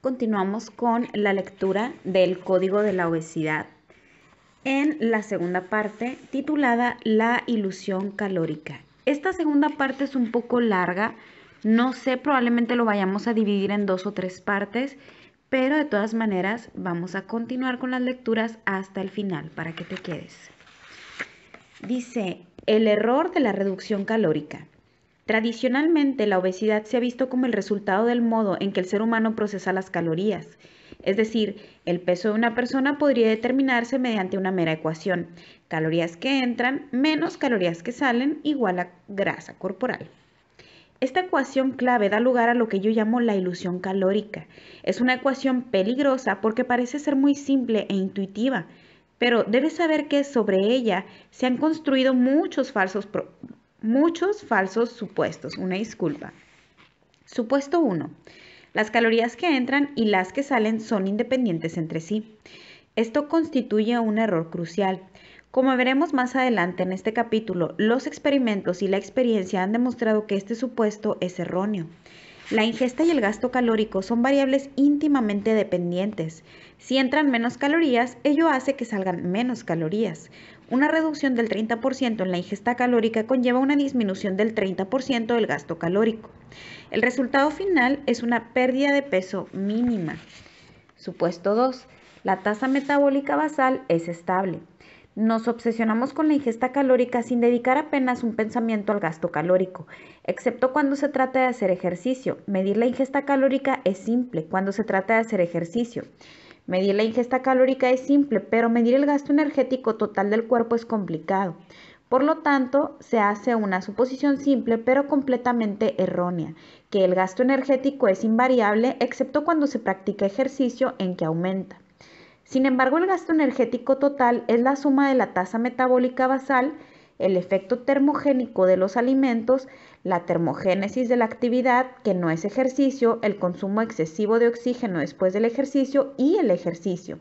Continuamos con la lectura del Código de la Obesidad en la segunda parte titulada La ilusión calórica. Esta segunda parte es un poco larga, no sé, probablemente lo vayamos a dividir en dos o tres partes, pero de todas maneras vamos a continuar con las lecturas hasta el final para que te quedes. Dice, el error de la reducción calórica. Tradicionalmente, la obesidad se ha visto como el resultado del modo en que el ser humano procesa las calorías. Es decir, el peso de una persona podría determinarse mediante una mera ecuación. Calorías que entran menos calorías que salen igual a grasa corporal. Esta ecuación clave da lugar a lo que yo llamo la ilusión calórica. Es una ecuación peligrosa porque parece ser muy simple e intuitiva, pero debes saber que sobre ella se han construido muchos falsos Muchos falsos supuestos. Una disculpa. Supuesto 1. Las calorías que entran y las que salen son independientes entre sí. Esto constituye un error crucial. Como veremos más adelante en este capítulo, los experimentos y la experiencia han demostrado que este supuesto es erróneo. La ingesta y el gasto calórico son variables íntimamente dependientes. Si entran menos calorías, ello hace que salgan menos calorías. Una reducción del 30% en la ingesta calórica conlleva una disminución del 30% del gasto calórico. El resultado final es una pérdida de peso mínima. Supuesto 2. La tasa metabólica basal es estable. Nos obsesionamos con la ingesta calórica sin dedicar apenas un pensamiento al gasto calórico, excepto cuando se trata de hacer ejercicio. Medir la ingesta calórica es simple cuando se trata de hacer ejercicio. Medir la ingesta calórica es simple, pero medir el gasto energético total del cuerpo es complicado. Por lo tanto, se hace una suposición simple pero completamente errónea, que el gasto energético es invariable excepto cuando se practica ejercicio en que aumenta. Sin embargo, el gasto energético total es la suma de la tasa metabólica basal el efecto termogénico de los alimentos, la termogénesis de la actividad, que no es ejercicio, el consumo excesivo de oxígeno después del ejercicio y el ejercicio.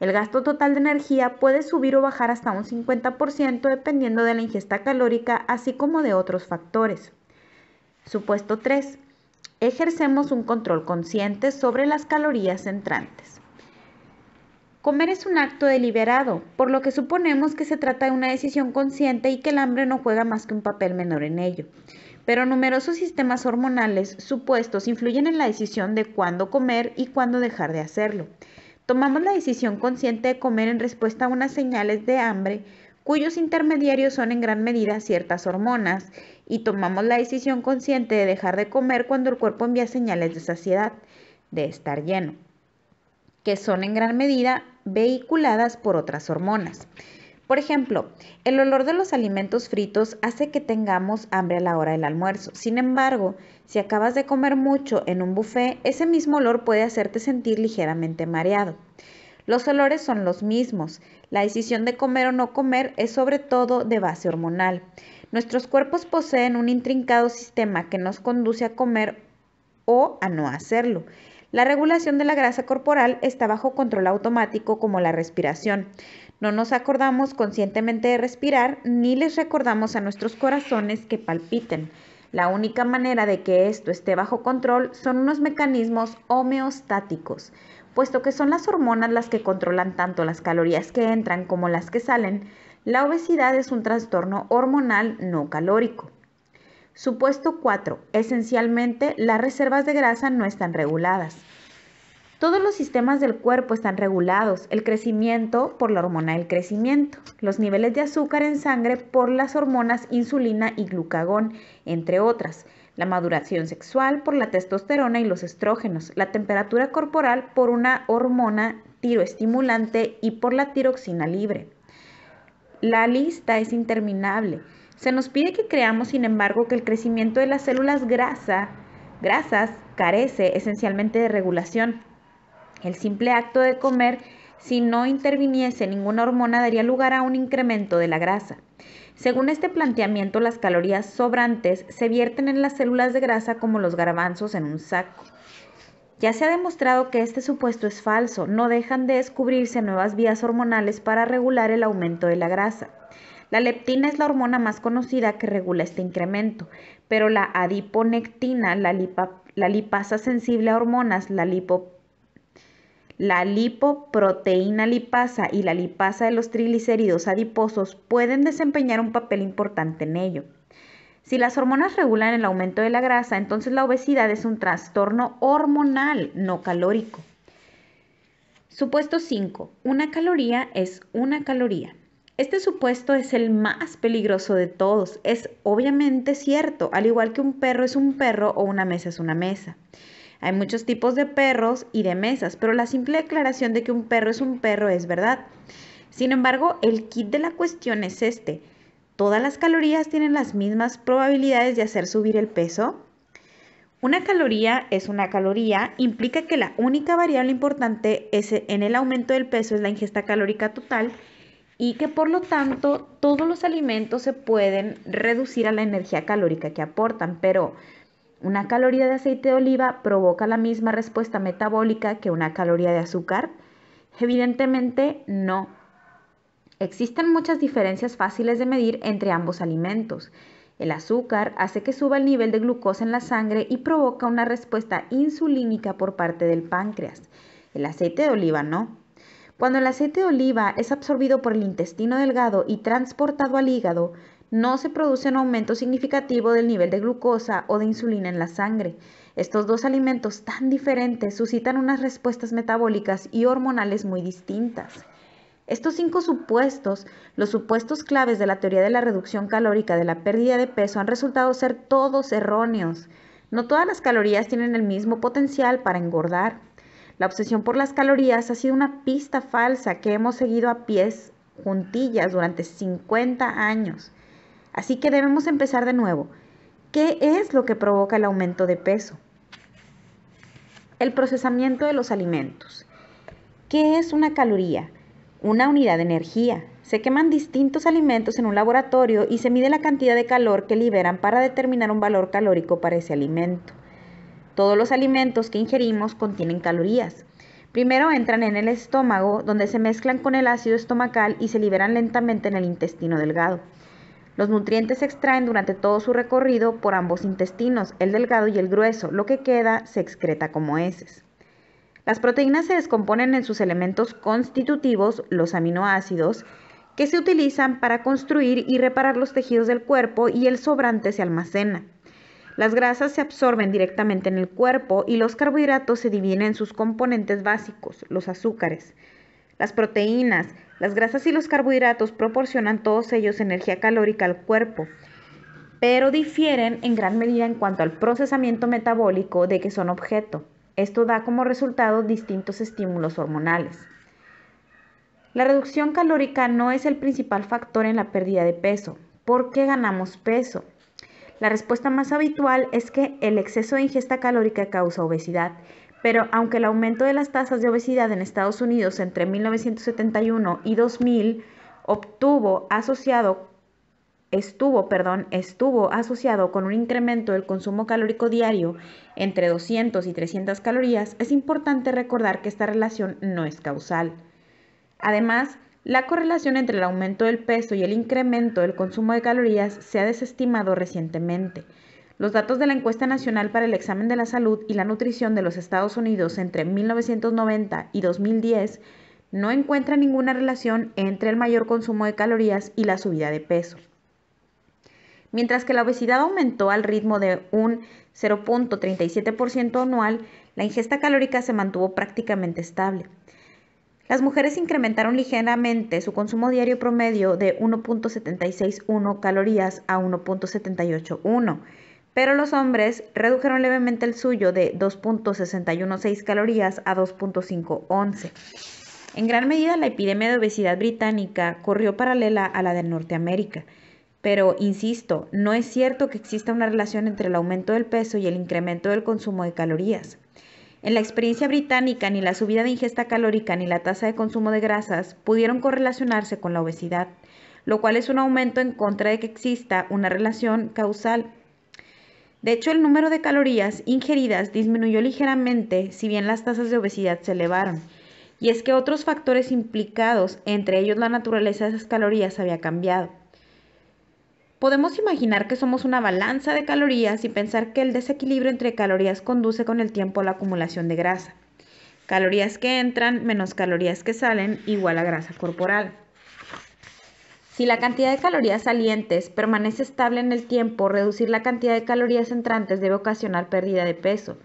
El gasto total de energía puede subir o bajar hasta un 50% dependiendo de la ingesta calórica, así como de otros factores. Supuesto 3. Ejercemos un control consciente sobre las calorías entrantes. Comer es un acto deliberado, por lo que suponemos que se trata de una decisión consciente y que el hambre no juega más que un papel menor en ello. Pero numerosos sistemas hormonales supuestos influyen en la decisión de cuándo comer y cuándo dejar de hacerlo. Tomamos la decisión consciente de comer en respuesta a unas señales de hambre cuyos intermediarios son en gran medida ciertas hormonas, y tomamos la decisión consciente de dejar de comer cuando el cuerpo envía señales de saciedad, de estar lleno, que son en gran medida vehiculadas por otras hormonas. Por ejemplo, el olor de los alimentos fritos hace que tengamos hambre a la hora del almuerzo. Sin embargo, si acabas de comer mucho en un buffet, ese mismo olor puede hacerte sentir ligeramente mareado. Los olores son los mismos. La decisión de comer o no comer es sobre todo de base hormonal. Nuestros cuerpos poseen un intrincado sistema que nos conduce a comer o a no hacerlo. La regulación de la grasa corporal está bajo control automático como la respiración. No nos acordamos conscientemente de respirar ni les recordamos a nuestros corazones que palpiten. La única manera de que esto esté bajo control son unos mecanismos homeostáticos, puesto que son las hormonas las que controlan tanto las calorías que entran como las que salen. La obesidad es un trastorno hormonal no calórico. Supuesto 4. Esencialmente, las reservas de grasa no están reguladas. Todos los sistemas del cuerpo están regulados, el crecimiento por la hormona del crecimiento, los niveles de azúcar en sangre por las hormonas insulina y glucagón, entre otras, la maduración sexual por la testosterona y los estrógenos, la temperatura corporal por una hormona tiroestimulante y por la tiroxina libre. La lista es interminable. Se nos pide que creamos, sin embargo, que el crecimiento de las células grasa, grasas carece esencialmente de regulación. El simple acto de comer, si no interviniese ninguna hormona, daría lugar a un incremento de la grasa. Según este planteamiento, las calorías sobrantes se vierten en las células de grasa como los garbanzos en un saco. Ya se ha demostrado que este supuesto es falso, no dejan de descubrirse nuevas vías hormonales para regular el aumento de la grasa. La leptina es la hormona más conocida que regula este incremento, pero la adiponectina, la, lipasa sensible a hormonas, la, la lipoproteína lipasa y la lipasa de los triglicéridos adiposos pueden desempeñar un papel importante en ello. Si las hormonas regulan el aumento de la grasa, entonces la obesidad es un trastorno hormonal, no calórico. Supuesto 5. Una caloría es una caloría. Este supuesto es el más peligroso de todos. Es obviamente cierto, al igual que un perro es un perro o una mesa es una mesa. Hay muchos tipos de perros y de mesas, pero la simple declaración de que un perro es un perro es verdad. Sin embargo, el kit de la cuestión es este. ¿Todas las calorías tienen las mismas probabilidades de hacer subir el peso? Una caloría es una caloría, implica que la única variable importante en el aumento del peso es la ingesta calórica total y que por lo tanto todos los alimentos se pueden reducir a la energía calórica que aportan, pero una caloría de aceite de oliva provoca la misma respuesta metabólica que una caloría de azúcar. Evidentemente no. Existen muchas diferencias fáciles de medir entre ambos alimentos. El azúcar hace que suba el nivel de glucosa en la sangre y provoca una respuesta insulínica por parte del páncreas. El aceite de oliva no. Cuando el aceite de oliva es absorbido por el intestino delgado y transportado al hígado, no se produce un aumento significativo del nivel de glucosa o de insulina en la sangre. Estos dos alimentos tan diferentes suscitan unas respuestas metabólicas y hormonales muy distintas. Estos cinco supuestos, los supuestos claves de la teoría de la reducción calórica de la pérdida de peso, han resultado ser todos erróneos. No todas las calorías tienen el mismo potencial para engordar. La obsesión por las calorías ha sido una pista falsa que hemos seguido a pies juntillas durante 50 años. Así que debemos empezar de nuevo. ¿Qué es lo que provoca el aumento de peso? El procesamiento de los alimentos. ¿Qué es una caloría? una unidad de energía. Se queman distintos alimentos en un laboratorio y se mide la cantidad de calor que liberan para determinar un valor calórico para ese alimento. Todos los alimentos que ingerimos contienen calorías. Primero entran en el estómago, donde se mezclan con el ácido estomacal y se liberan lentamente en el intestino delgado. Los nutrientes se extraen durante todo su recorrido por ambos intestinos, el delgado y el grueso. Lo que queda se excreta como heces. Las proteínas se descomponen en sus elementos constitutivos, los aminoácidos, que se utilizan para construir y reparar los tejidos del cuerpo y el sobrante se almacena. Las grasas se absorben directamente en el cuerpo y los carbohidratos se dividen en sus componentes básicos, los azúcares. Las proteínas, las grasas y los carbohidratos proporcionan todos ellos energía calórica al cuerpo, pero difieren en gran medida en cuanto al procesamiento metabólico de que son objeto. Esto da como resultado distintos estímulos hormonales. La reducción calórica no es el principal factor en la pérdida de peso. ¿Por qué ganamos peso? La respuesta más habitual es que el exceso de ingesta calórica causa obesidad, pero aunque el aumento de las tasas de obesidad en Estados Unidos entre 1971 y 2000 obtuvo asociado estuvo, perdón, estuvo asociado con un incremento del consumo calórico diario entre 200 y 300 calorías, es importante recordar que esta relación no es causal. Además, la correlación entre el aumento del peso y el incremento del consumo de calorías se ha desestimado recientemente. Los datos de la encuesta nacional para el examen de la salud y la nutrición de los Estados Unidos entre 1990 y 2010 no encuentran ninguna relación entre el mayor consumo de calorías y la subida de peso. Mientras que la obesidad aumentó al ritmo de un 0.37% anual, la ingesta calórica se mantuvo prácticamente estable. Las mujeres incrementaron ligeramente su consumo diario promedio de 1.761 calorías a 1.781, pero los hombres redujeron levemente el suyo de 2.616 calorías a 2.511. En gran medida la epidemia de obesidad británica corrió paralela a la de Norteamérica. Pero, insisto, no es cierto que exista una relación entre el aumento del peso y el incremento del consumo de calorías. En la experiencia británica, ni la subida de ingesta calórica ni la tasa de consumo de grasas pudieron correlacionarse con la obesidad, lo cual es un aumento en contra de que exista una relación causal. De hecho, el número de calorías ingeridas disminuyó ligeramente si bien las tasas de obesidad se elevaron. Y es que otros factores implicados, entre ellos la naturaleza de esas calorías, había cambiado. Podemos imaginar que somos una balanza de calorías y pensar que el desequilibrio entre calorías conduce con el tiempo a la acumulación de grasa. Calorías que entran menos calorías que salen igual a grasa corporal. Si la cantidad de calorías salientes permanece estable en el tiempo, reducir la cantidad de calorías entrantes debe ocasionar pérdida de peso.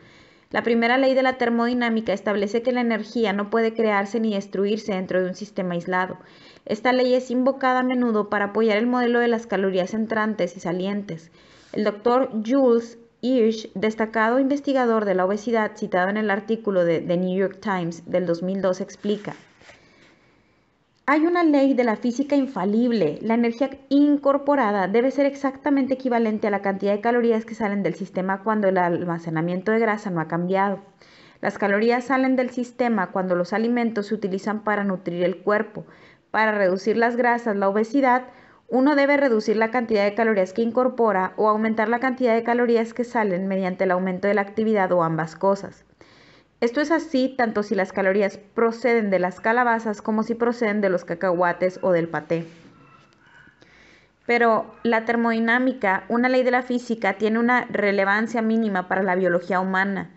La primera ley de la termodinámica establece que la energía no puede crearse ni destruirse dentro de un sistema aislado. Esta ley es invocada a menudo para apoyar el modelo de las calorías entrantes y salientes. El doctor Jules Hirsch, destacado investigador de la obesidad citado en el artículo de The New York Times del 2002, explica. Hay una ley de la física infalible. La energía incorporada debe ser exactamente equivalente a la cantidad de calorías que salen del sistema cuando el almacenamiento de grasa no ha cambiado. Las calorías salen del sistema cuando los alimentos se utilizan para nutrir el cuerpo. Para reducir las grasas, la obesidad, uno debe reducir la cantidad de calorías que incorpora o aumentar la cantidad de calorías que salen mediante el aumento de la actividad o ambas cosas. Esto es así tanto si las calorías proceden de las calabazas como si proceden de los cacahuates o del paté. Pero la termodinámica, una ley de la física, tiene una relevancia mínima para la biología humana,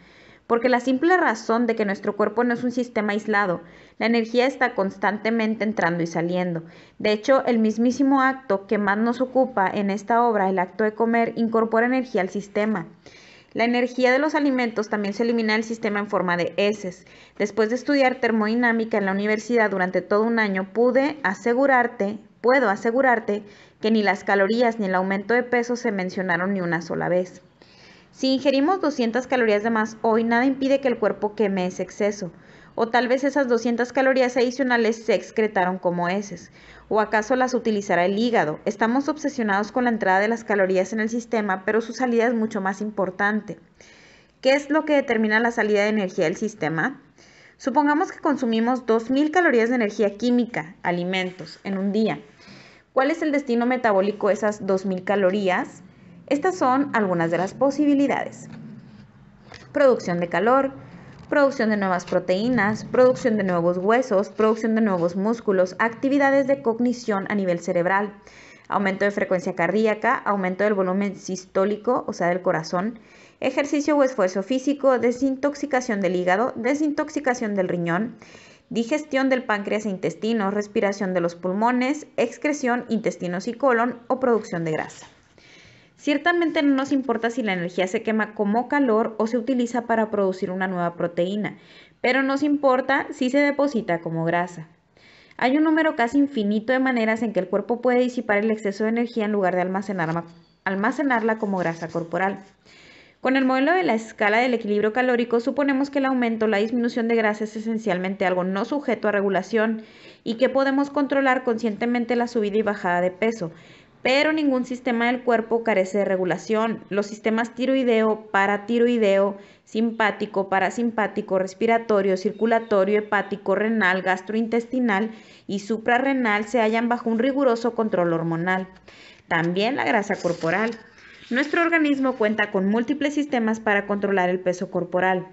porque la simple razón de que nuestro cuerpo no es un sistema aislado, la energía está constantemente entrando y saliendo. De hecho, el mismísimo acto que más nos ocupa en esta obra, el acto de comer, incorpora energía al sistema. La energía de los alimentos también se elimina del sistema en forma de heces. Después de estudiar termodinámica en la universidad durante todo un año, pude asegurarte, puedo asegurarte que ni las calorías ni el aumento de peso se mencionaron ni una sola vez. Si ingerimos 200 calorías de más hoy, nada impide que el cuerpo queme ese exceso o tal vez esas 200 calorías adicionales se excretaron como heces, o acaso las utilizará el hígado. Estamos obsesionados con la entrada de las calorías en el sistema, pero su salida es mucho más importante. ¿Qué es lo que determina la salida de energía del sistema? Supongamos que consumimos 2.000 calorías de energía química, alimentos, en un día. ¿Cuál es el destino metabólico de esas 2.000 calorías? Estas son algunas de las posibilidades. Producción de calor, producción de nuevas proteínas, producción de nuevos huesos, producción de nuevos músculos, actividades de cognición a nivel cerebral, aumento de frecuencia cardíaca, aumento del volumen sistólico, o sea, del corazón, ejercicio o esfuerzo físico, desintoxicación del hígado, desintoxicación del riñón, digestión del páncreas e intestino, respiración de los pulmones, excreción, intestinos y colon o producción de grasa. Ciertamente no nos importa si la energía se quema como calor o se utiliza para producir una nueva proteína, pero nos importa si se deposita como grasa. Hay un número casi infinito de maneras en que el cuerpo puede disipar el exceso de energía en lugar de almacenarla como grasa corporal. Con el modelo de la escala del equilibrio calórico suponemos que el aumento o la disminución de grasa es esencialmente algo no sujeto a regulación y que podemos controlar conscientemente la subida y bajada de peso, pero ningún sistema del cuerpo carece de regulación. Los sistemas tiroideo, paratiroideo, simpático, parasimpático, respiratorio, circulatorio, hepático, renal, gastrointestinal y suprarrenal se hallan bajo un riguroso control hormonal. También la grasa corporal. Nuestro organismo cuenta con múltiples sistemas para controlar el peso corporal.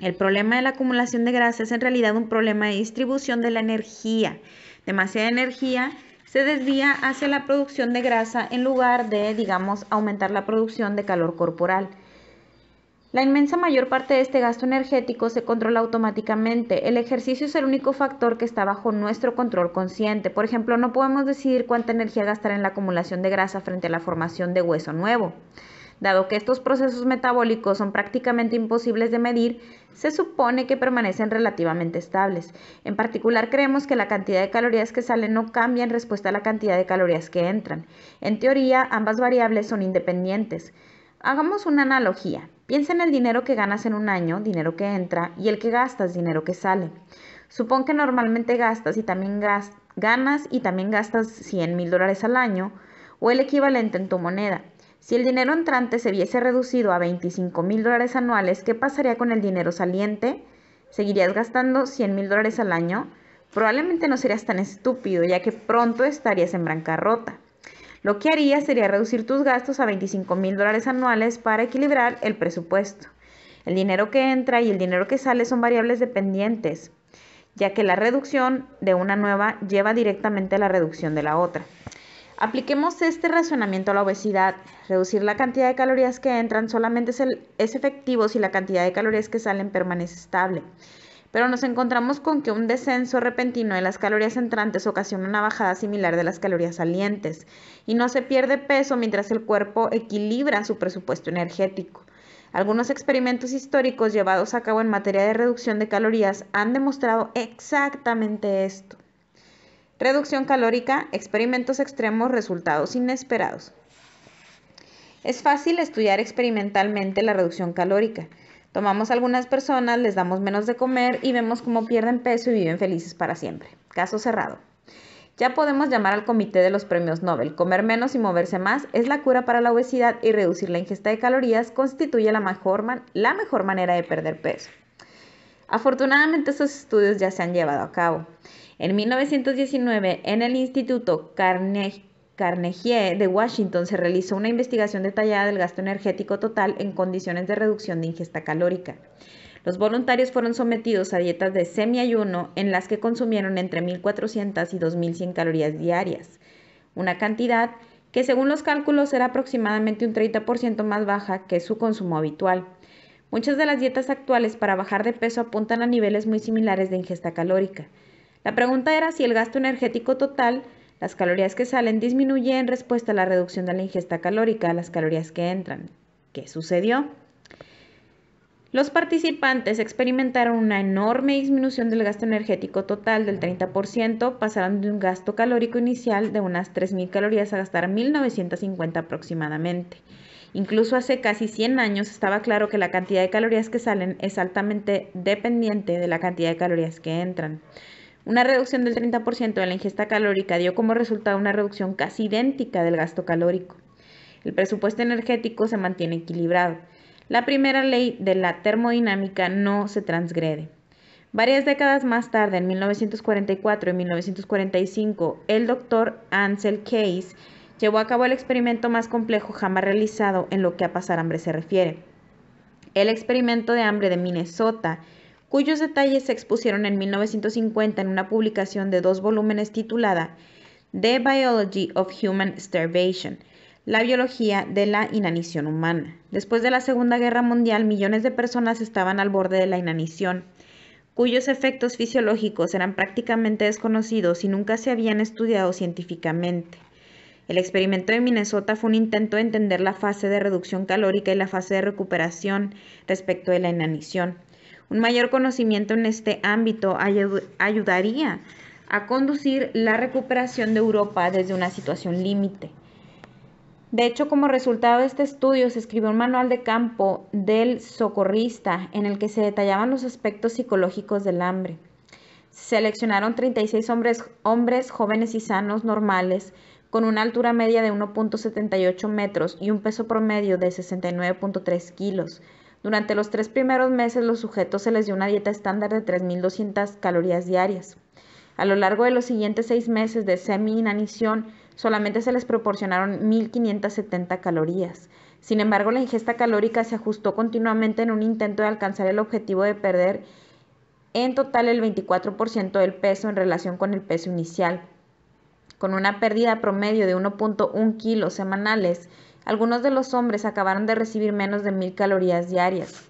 El problema de la acumulación de grasa es en realidad un problema de distribución de la energía. Demasiada energía se desvía hacia la producción de grasa en lugar de, digamos, aumentar la producción de calor corporal. La inmensa mayor parte de este gasto energético se controla automáticamente. El ejercicio es el único factor que está bajo nuestro control consciente. Por ejemplo, no podemos decidir cuánta energía gastar en la acumulación de grasa frente a la formación de hueso nuevo. Dado que estos procesos metabólicos son prácticamente imposibles de medir, se supone que permanecen relativamente estables. En particular, creemos que la cantidad de calorías que salen no cambia en respuesta a la cantidad de calorías que entran. En teoría, ambas variables son independientes. Hagamos una analogía. Piensa en el dinero que ganas en un año, dinero que entra, y el que gastas, dinero que sale. Supón que normalmente gastas y también ganas y también gastas 100 mil dólares al año o el equivalente en tu moneda. Si el dinero entrante se viese reducido a 25 mil dólares anuales, ¿qué pasaría con el dinero saliente? ¿Seguirías gastando 100 mil dólares al año? Probablemente no serías tan estúpido, ya que pronto estarías en bancarrota. Lo que harías sería reducir tus gastos a 25 mil dólares anuales para equilibrar el presupuesto. El dinero que entra y el dinero que sale son variables dependientes, ya que la reducción de una nueva lleva directamente a la reducción de la otra. Apliquemos este razonamiento a la obesidad. Reducir la cantidad de calorías que entran solamente es, efectivo si la cantidad de calorías que salen permanece estable. Pero nos encontramos con que un descenso repentino de las calorías entrantes ocasiona una bajada similar de las calorías salientes y no se pierde peso mientras el cuerpo equilibra su presupuesto energético. Algunos experimentos históricos llevados a cabo en materia de reducción de calorías han demostrado exactamente esto reducción calórica, experimentos extremos, resultados inesperados. Es fácil estudiar experimentalmente la reducción calórica. Tomamos a algunas personas, les damos menos de comer y vemos cómo pierden peso y viven felices para siempre. Caso cerrado. Ya podemos llamar al comité de los premios Nobel. Comer menos y moverse más es la cura para la obesidad y reducir la ingesta de calorías constituye la mejor, manera de perder peso. Afortunadamente estos estudios ya se han llevado a cabo. En 1919, en el Instituto Carnegie, de Washington se realizó una investigación detallada del gasto energético total en condiciones de reducción de ingesta calórica. Los voluntarios fueron sometidos a dietas de semiayuno en las que consumieron entre 1.400 y 2.100 calorías diarias, una cantidad que según los cálculos era aproximadamente un 30% más baja que su consumo habitual. Muchas de las dietas actuales para bajar de peso apuntan a niveles muy similares de ingesta calórica. La pregunta era si el gasto energético total, las calorías que salen, disminuye en respuesta a la reducción de la ingesta calórica, las calorías que entran. ¿Qué sucedió? Los participantes experimentaron una enorme disminución del gasto energético total del 30%, pasaron de un gasto calórico inicial de unas 3.000 calorías a gastar 1.950 aproximadamente. Incluso hace casi 100 años estaba claro que la cantidad de calorías que salen es altamente dependiente de la cantidad de calorías que entran. Una reducción del 30% de la ingesta calórica dio como resultado una reducción casi idéntica del gasto calórico. El presupuesto energético se mantiene equilibrado. La primera ley de la termodinámica no se transgrede. Varias décadas más tarde, en 1944 y 1945, el doctor Ansel Case llevó a cabo el experimento más complejo jamás realizado en lo que a pasar hambre se refiere. El experimento de hambre de Minnesota cuyos detalles se expusieron en 1950 en una publicación de dos volúmenes titulada The Biology of Human Starvation, la biología de la inanición humana. Después de la Segunda Guerra Mundial, millones de personas estaban al borde de la inanición, cuyos efectos fisiológicos eran prácticamente desconocidos y nunca se habían estudiado científicamente. El experimento de Minnesota fue un intento de entender la fase de reducción calórica y la fase de recuperación respecto de la inanición. Un mayor conocimiento en este ámbito ayudaría a conducir la recuperación de Europa desde una situación límite. De hecho, como resultado de este estudio, se escribió un manual de campo del socorrista en el que se detallaban los aspectos psicológicos del hambre. Seleccionaron 36 hombres, hombres jóvenes y sanos normales con una altura media de 1.78 metros y un peso promedio de 69.3 kilos. Durante los tres primeros meses los sujetos se les dio una dieta estándar de 3.200 calorías diarias. A lo largo de los siguientes seis meses de semi-inanición, solamente se les proporcionaron 1.570 calorías. Sin embargo, la ingesta calórica se ajustó continuamente en un intento de alcanzar el objetivo de perder en total el 24% del peso en relación con el peso inicial. Con una pérdida promedio de 1.1 kilos semanales, algunos de los hombres acabaron de recibir menos de mil calorías diarias.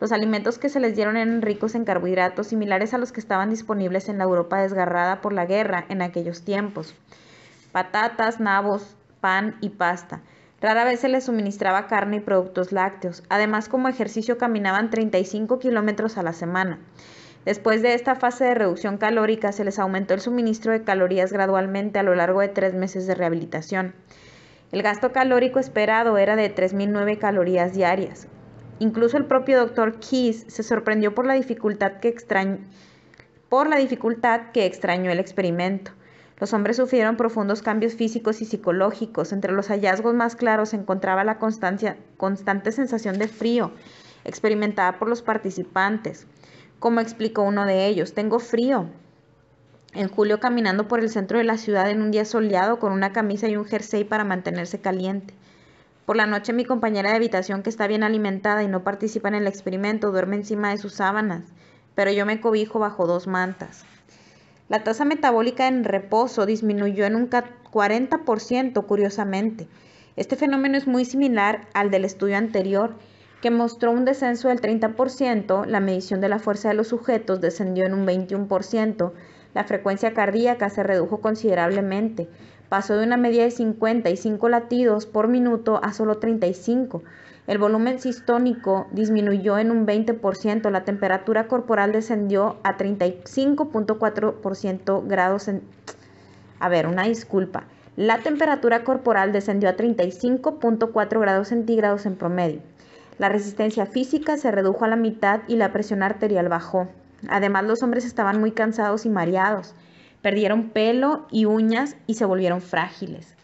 Los alimentos que se les dieron eran ricos en carbohidratos similares a los que estaban disponibles en la Europa desgarrada por la guerra en aquellos tiempos. Patatas, nabos, pan y pasta. Rara vez se les suministraba carne y productos lácteos. Además, como ejercicio caminaban 35 kilómetros a la semana. Después de esta fase de reducción calórica, se les aumentó el suministro de calorías gradualmente a lo largo de tres meses de rehabilitación. El gasto calórico esperado era de 3.009 calorías diarias. Incluso el propio doctor Keys se sorprendió por la dificultad que extrañó, el experimento. Los hombres sufrieron profundos cambios físicos y psicológicos. Entre los hallazgos más claros se encontraba la constante sensación de frío experimentada por los participantes. Como explicó uno de ellos, tengo frío, en julio caminando por el centro de la ciudad en un día soleado con una camisa y un jersey para mantenerse caliente. Por la noche mi compañera de habitación que está bien alimentada y no participa en el experimento duerme encima de sus sábanas, pero yo me cobijo bajo dos mantas. La tasa metabólica en reposo disminuyó en un 40% curiosamente. Este fenómeno es muy similar al del estudio anterior, que mostró un descenso del 30%, la medición de la fuerza de los sujetos descendió en un 21%, la frecuencia cardíaca se redujo considerablemente. Pasó de una media de 55 latidos por minuto a solo 35. El volumen sistónico disminuyó en un 20%. La temperatura corporal descendió a 35.4% grados. A ver, una disculpa. La temperatura corporal descendió a 35.4 grados centígrados en promedio. La resistencia física se redujo a la mitad y la presión arterial bajó. Además, los hombres estaban muy cansados y mareados. Perdieron pelo y uñas y se volvieron frágiles.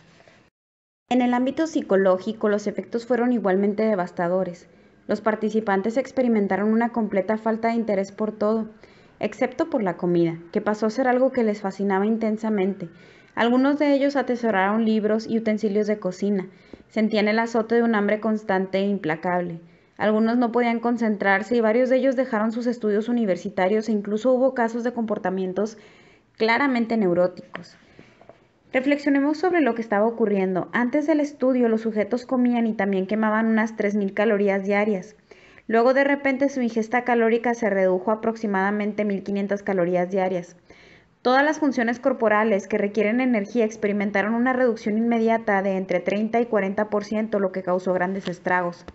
En el ámbito psicológico, los efectos fueron igualmente devastadores. Los participantes experimentaron una completa falta de interés por todo, excepto por la comida, que pasó a ser algo que les fascinaba intensamente. Algunos de ellos atesoraron libros y utensilios de cocina, sentían el azote de un hambre constante e implacable. Algunos no podían concentrarse y varios de ellos dejaron sus estudios universitarios e incluso hubo casos de comportamientos claramente neuróticos. Reflexionemos sobre lo que estaba ocurriendo. Antes del estudio los sujetos comían y también quemaban unas 3.000 calorías diarias. Luego de repente su ingesta calórica se redujo a aproximadamente 1.500 calorías diarias. Todas las funciones corporales que requieren energía experimentaron una reducción inmediata de entre 30 y 40%, lo que causó grandes estragos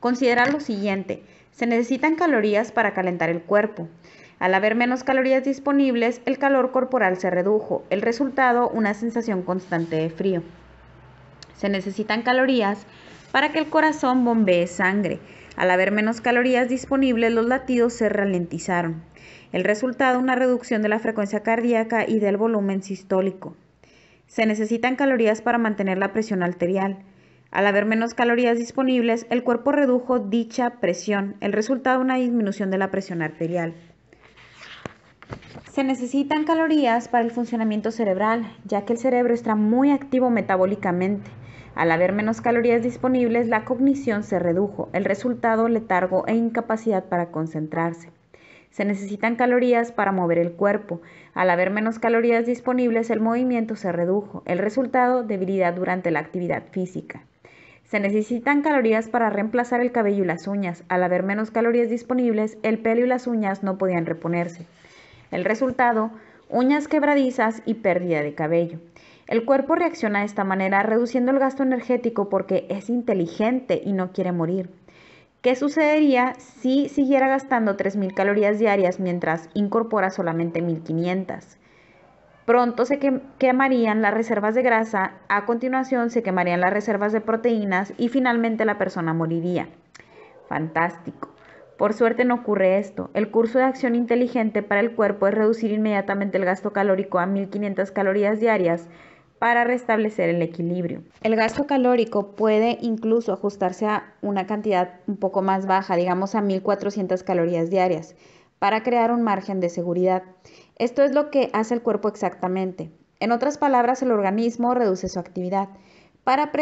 considera lo siguiente, se necesitan calorías para calentar el cuerpo. Al haber menos calorías disponibles, el calor corporal se redujo, el resultado una sensación constante de frío. Se necesitan calorías para que el corazón bombee sangre. Al haber menos calorías disponibles, los latidos se ralentizaron. El resultado una reducción de la frecuencia cardíaca y del volumen sistólico. Se necesitan calorías para mantener la presión arterial. Al haber menos calorías disponibles, el cuerpo redujo dicha presión, el resultado una disminución de la presión arterial. Se necesitan calorías para el funcionamiento cerebral, ya que el cerebro está muy activo metabólicamente. Al haber menos calorías disponibles, la cognición se redujo, el resultado letargo e incapacidad para concentrarse. Se necesitan calorías para mover el cuerpo. Al haber menos calorías disponibles, el movimiento se redujo, el resultado debilidad durante la actividad física. Se necesitan calorías para reemplazar el cabello y las uñas. Al haber menos calorías disponibles, el pelo y las uñas no podían reponerse. El resultado, uñas quebradizas y pérdida de cabello. El cuerpo reacciona de esta manera reduciendo el gasto energético porque es inteligente y no quiere morir. ¿Qué sucedería si siguiera gastando 3.000 calorías diarias mientras incorpora solamente 1.500? Pronto se quemarían las reservas de grasa, a continuación se quemarían las reservas de proteínas y finalmente la persona moriría. Fantástico. Por suerte no ocurre esto. El curso de acción inteligente para el cuerpo es reducir inmediatamente el gasto calórico a 1500 calorías diarias para restablecer el equilibrio. El gasto calórico puede incluso ajustarse a una cantidad un poco más baja, digamos a 1400 calorías diarias para crear un margen de seguridad. Esto es lo que hace el cuerpo exactamente. En otras palabras, el organismo reduce su actividad. Para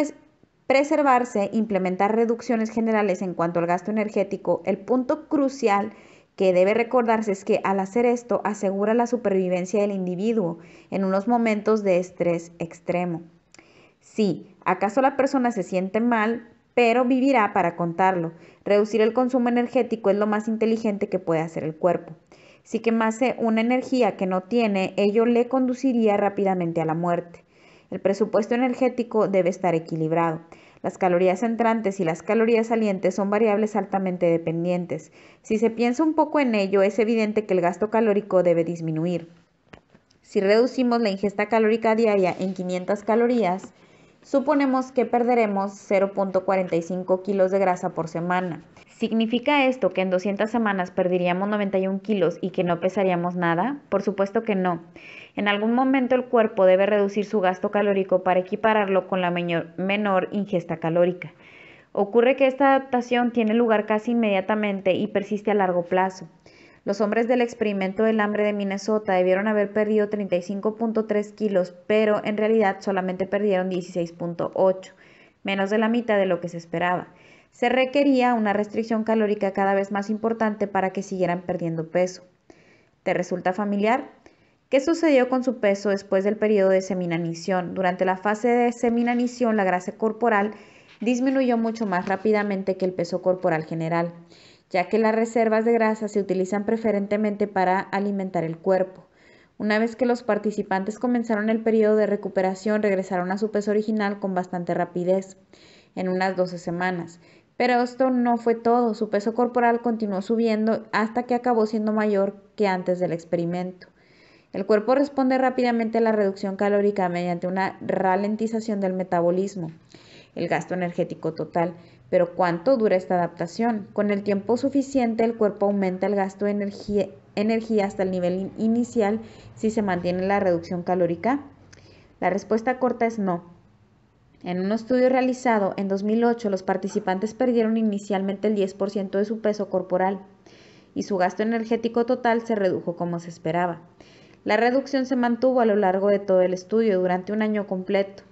preservarse, implementar reducciones generales en cuanto al gasto energético, el punto crucial que debe recordarse es que al hacer esto asegura la supervivencia del individuo en unos momentos de estrés extremo. Si acaso la persona se siente mal, pero vivirá para contarlo. Reducir el consumo energético es lo más inteligente que puede hacer el cuerpo. Si quemase una energía que no tiene, ello le conduciría rápidamente a la muerte. El presupuesto energético debe estar equilibrado. Las calorías entrantes y las calorías salientes son variables altamente dependientes. Si se piensa un poco en ello, es evidente que el gasto calórico debe disminuir. Si reducimos la ingesta calórica diaria en 500 calorías, Suponemos que perderemos 0.45 kilos de grasa por semana. ¿Significa esto que en 200 semanas perderíamos 91 kilos y que no pesaríamos nada? Por supuesto que no. En algún momento el cuerpo debe reducir su gasto calórico para equipararlo con la menor ingesta calórica. Ocurre que esta adaptación tiene lugar casi inmediatamente y persiste a largo plazo. Los hombres del experimento del hambre de Minnesota debieron haber perdido 35.3 kilos, pero en realidad solamente perdieron 16.8, menos de la mitad de lo que se esperaba. Se requería una restricción calórica cada vez más importante para que siguieran perdiendo peso. ¿Te resulta familiar? ¿Qué sucedió con su peso después del periodo de seminanición? Durante la fase de seminanición, la grasa corporal disminuyó mucho más rápidamente que el peso corporal general ya que las reservas de grasa se utilizan preferentemente para alimentar el cuerpo. Una vez que los participantes comenzaron el periodo de recuperación, regresaron a su peso original con bastante rapidez, en unas 12 semanas. Pero esto no fue todo, su peso corporal continuó subiendo hasta que acabó siendo mayor que antes del experimento. El cuerpo responde rápidamente a la reducción calórica mediante una ralentización del metabolismo, el gasto energético total, pero ¿cuánto dura esta adaptación? Con el tiempo suficiente el cuerpo aumenta el gasto de energía, hasta el nivel inicial si se mantiene la reducción calórica. La respuesta corta es no. En un estudio realizado en 2008, los participantes perdieron inicialmente el 10% de su peso corporal y su gasto energético total se redujo como se esperaba. La reducción se mantuvo a lo largo de todo el estudio durante un año completo.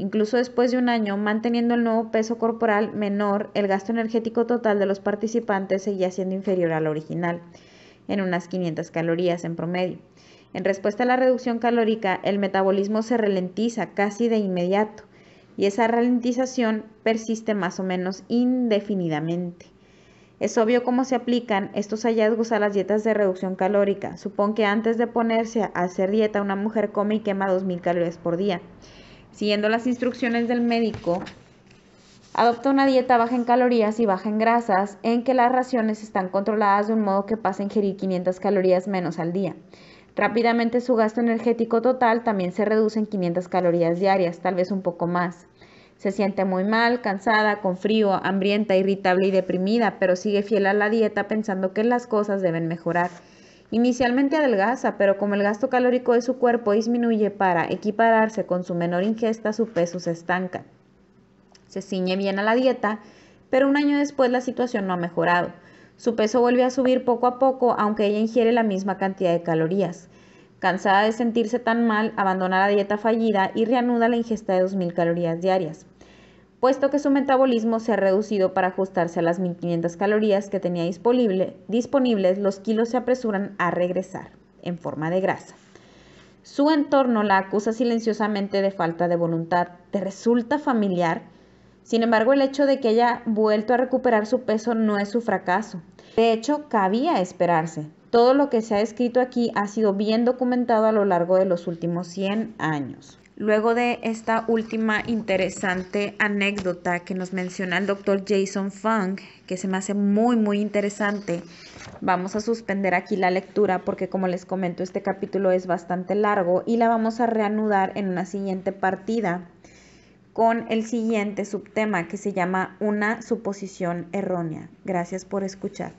Incluso después de un año, manteniendo el nuevo peso corporal menor, el gasto energético total de los participantes seguía siendo inferior al original, en unas 500 calorías en promedio. En respuesta a la reducción calórica, el metabolismo se ralentiza casi de inmediato y esa ralentización persiste más o menos indefinidamente. Es obvio cómo se aplican estos hallazgos a las dietas de reducción calórica. Supón que antes de ponerse a hacer dieta una mujer come y quema 2.000 calorías por día siguiendo las instrucciones del médico, adopta una dieta baja en calorías y baja en grasas, en que las raciones están controladas de un modo que pasa a ingerir 500 calorías menos al día. Rápidamente su gasto energético total también se reduce en 500 calorías diarias, tal vez un poco más. Se siente muy mal, cansada, con frío, hambrienta, irritable y deprimida, pero sigue fiel a la dieta pensando que las cosas deben mejorar. Inicialmente adelgaza, pero como el gasto calórico de su cuerpo disminuye para equipararse con su menor ingesta, su peso se estanca. Se ciñe bien a la dieta, pero un año después la situación no ha mejorado. Su peso vuelve a subir poco a poco, aunque ella ingiere la misma cantidad de calorías. Cansada de sentirse tan mal, abandona la dieta fallida y reanuda la ingesta de 2.000 calorías diarias puesto que su metabolismo se ha reducido para ajustarse a las 1500 calorías que tenía disponible, disponibles, los kilos se apresuran a regresar en forma de grasa. Su entorno la acusa silenciosamente de falta de voluntad. ¿Te resulta familiar? Sin embargo, el hecho de que haya vuelto a recuperar su peso no es su fracaso. De hecho, cabía esperarse. Todo lo que se ha escrito aquí ha sido bien documentado a lo largo de los últimos 100 años. Luego de esta última interesante anécdota que nos menciona el doctor Jason Funk, que se me hace muy, muy interesante, vamos a suspender aquí la lectura porque como les comento, este capítulo es bastante largo y la vamos a reanudar en una siguiente partida con el siguiente subtema que se llama una suposición errónea. Gracias por escuchar.